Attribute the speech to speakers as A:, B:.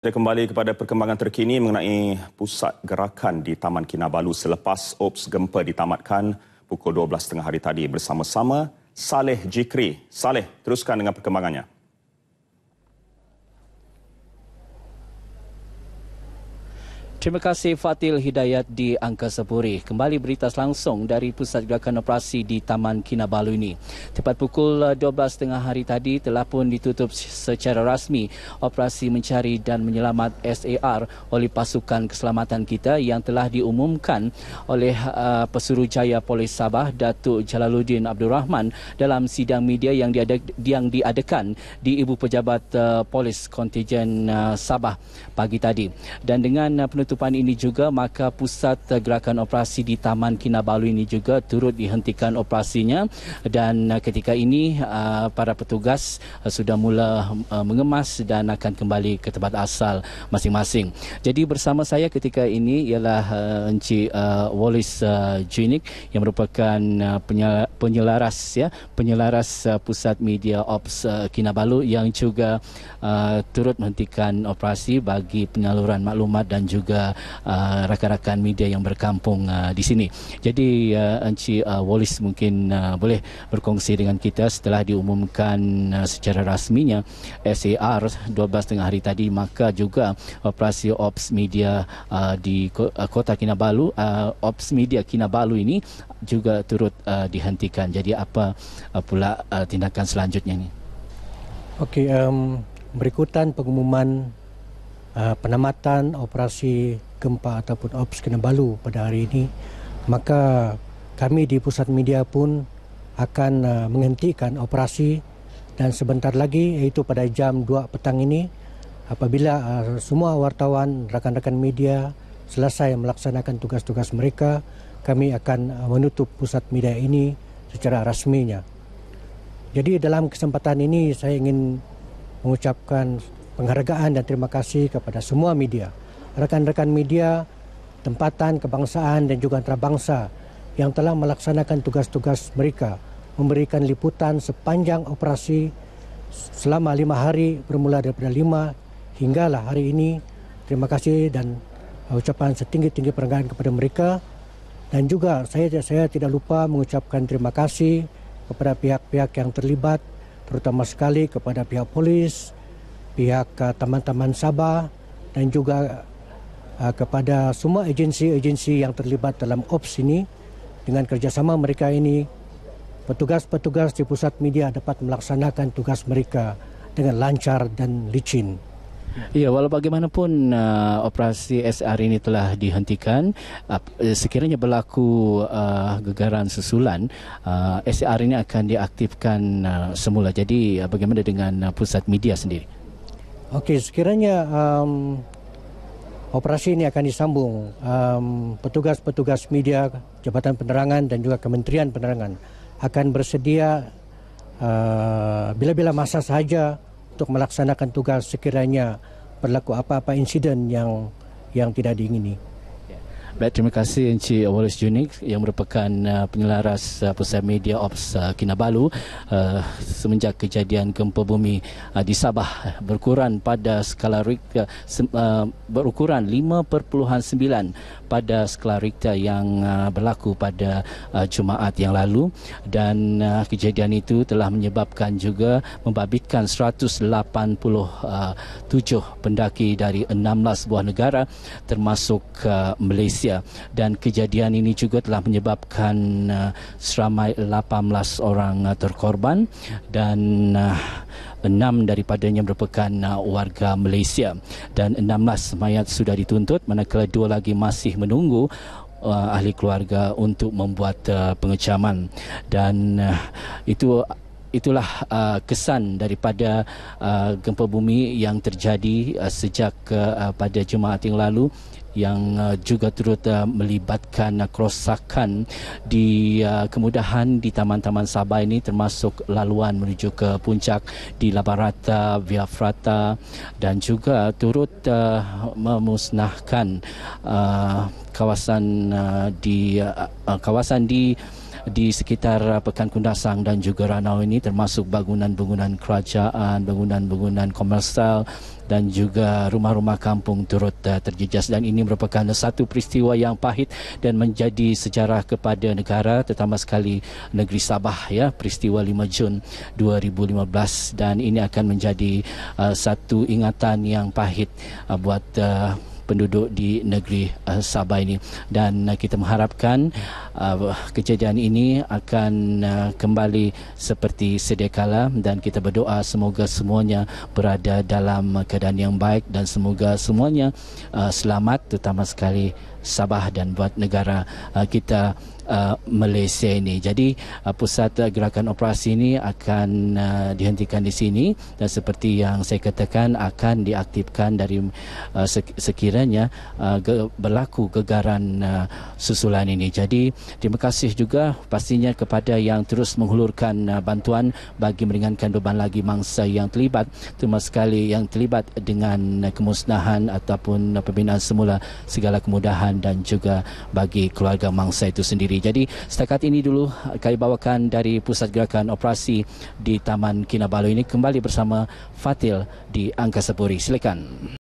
A: Kita kembali kepada perkembangan terkini mengenai pusat gerakan di Taman Kinabalu selepas ops gempa ditamatkan pukul 12.30 hari tadi bersama-sama Saleh Jikri. Saleh, teruskan dengan perkembangannya.
B: Terima kasih Fatil Hidayat di Angkasa Puri. Kembali berita langsung dari Pusat Gerakan Operasi di Taman Kinabalu ini. Tepat pukul 12.30 eh, hari tadi telah pun ditutup secara rasmi operasi mencari dan menyelamat SAR oleh pasukan keselamatan kita yang telah diumumkan oleh uh, eh, Pesuruh Jaya Polis Sabah Datuk Jalaluddin Abdul Rahman dalam sidang media yang, diadak, yang diadakan di Ibu Pejabat uh, Polis Kontijen uh, Sabah pagi tadi. Dan dengan uh, penutup penutupan ini juga maka pusat gerakan operasi di Taman Kinabalu ini juga turut dihentikan operasinya dan uh, ketika ini uh, para petugas uh, sudah mula mengemas dan akan kembali ke tempat asal masing-masing. Jadi bersama saya ketika ini ialah Encik Wallace Junik yang merupakan penyelaras ya penyelaras pusat media ops Kinabalu yang juga turut menghentikan operasi bagi penyaluran maklumat dan juga uh, rakan-rakan media yang berkampung uh, di sini. Jadi uh, Encik uh, Wallace mungkin uh, boleh berkongsi dengan kita setelah diumumkan uh, secara rasminya SAR 12 tengah hari tadi maka juga operasi ops media uh, di uh, kota Kinabalu uh, ops media Kinabalu ini juga turut uh, dihentikan. Jadi apa uh, pula uh, tindakan selanjutnya ini?
A: Okey, um, berikutan pengumuman Eh, penamatan operasi gempa ataupun Ops Kinabalu pada hari ini, maka kami di pusat media pun akan eh, menghentikan operasi dan sebentar lagi iaitu pada jam 2 petang ini apabila eh, semua wartawan rakan-rakan media selesai melaksanakan tugas-tugas mereka kami akan menutup pusat media ini secara rasminya. Jadi dalam kesempatan ini saya ingin mengucapkan penghargaan dan terima kasih kepada semua media, rekan-rekan media, tempatan, kebangsaan dan juga antarabangsa yang telah melaksanakan tugas-tugas mereka memberikan liputan sepanjang operasi selama lima hari bermula daripada lima hinggalah hari ini. Terima kasih dan ucapan setinggi-tinggi penghargaan kepada mereka. Dan juga saya saya tidak lupa mengucapkan terima kasih kepada pihak-pihak yang terlibat, terutama sekali kepada pihak polis, pihak uh, teman-teman Sabah dan juga uh, kepada semua agensi-agensi yang terlibat dalam OPS ini dengan kerjasama mereka ini petugas-petugas di pusat media dapat melaksanakan tugas mereka dengan lancar dan licin.
B: Ya, walau bagaimanapun uh, operasi SR ini telah dihentikan, uh, sekiranya berlaku uh, gegaran susulan, uh, SR ini akan diaktifkan uh, semula. Jadi uh, bagaimana dengan uh, pusat media sendiri?
A: Okey, sekiranya um, operasi ini akan disambung, um, petugas-petugas media, Jabatan Penerangan dan juga Kementerian Penerangan akan bersedia uh, bila-bila masa sahaja untuk melaksanakan tugas sekiranya berlaku apa-apa insiden yang yang tidak diingini.
B: Baik, terima kasih Encik Wallace Junik yang merupakan uh, penyelaras uh, Pusat Media Ops uh, Kinabalu uh, semenjak kejadian gempa bumi uh, di Sabah berukuran pada skala Richter uh, berukuran 5.9 pada skala Richter yang uh, berlaku pada uh, Jumaat yang lalu dan uh, kejadian itu telah menyebabkan juga membabitkan 187 uh, pendaki dari 16 buah negara termasuk uh, Malaysia Malaysia dan kejadian ini juga telah menyebabkan uh, seramai 18 orang uh, terkorban dan uh, enam daripadanya merupakan uh, warga Malaysia dan enam belas mayat sudah dituntut manakala dua lagi masih menunggu uh, ahli keluarga untuk membuat uh, pengecaman dan uh, itu itulah uh, kesan daripada uh, gempa bumi yang terjadi uh, sejak uh, pada Jumaat yang lalu yang uh, juga turut uh, melibatkan uh, kerosakan di uh, kemudahan di taman-taman Sabah ini termasuk laluan menuju ke puncak di Labarata, Via Frata dan juga turut uh, memusnahkan uh, kawasan uh, di uh, uh kawasan di uh, di sekitar uh, Pekan Kundasang dan juga Ranau ini termasuk bangunan-bangunan kerajaan, bangunan-bangunan komersial dan juga rumah-rumah kampung turut uh, terjejas dan ini merupakan satu peristiwa yang pahit dan menjadi sejarah kepada negara terutama sekali negeri Sabah ya peristiwa 5 Jun 2015 dan ini akan menjadi uh, satu ingatan yang pahit uh, buat uh, penduduk di negeri eh, Sabah ini dan eh, kita mengharapkan eh, kejadian ini akan kembali seperti sedia kala dan kita berdoa semoga semuanya berada dalam keadaan yang baik dan semoga semuanya selamat terutama sekali Sabah dan buat negara uh, kita uh, Malaysia ini. Jadi uh, pusat uh, gerakan operasi ini akan uh, dihentikan di sini dan seperti yang saya katakan akan diaktifkan dari uh, sekiranya uh, ge- berlaku gegaran uh, susulan ini. Jadi terima kasih juga pastinya kepada yang terus menghulurkan uh, bantuan bagi meringankan beban lagi mangsa yang terlibat terutama sekali yang terlibat dengan uh, kemusnahan ataupun uh, pembinaan semula segala kemudahan Tuhan dan juga bagi keluarga mangsa itu sendiri. Jadi setakat ini dulu kami bawakan dari Pusat Gerakan Operasi di Taman Kinabalu ini kembali bersama Fatil di Angkasa Puri. Silakan.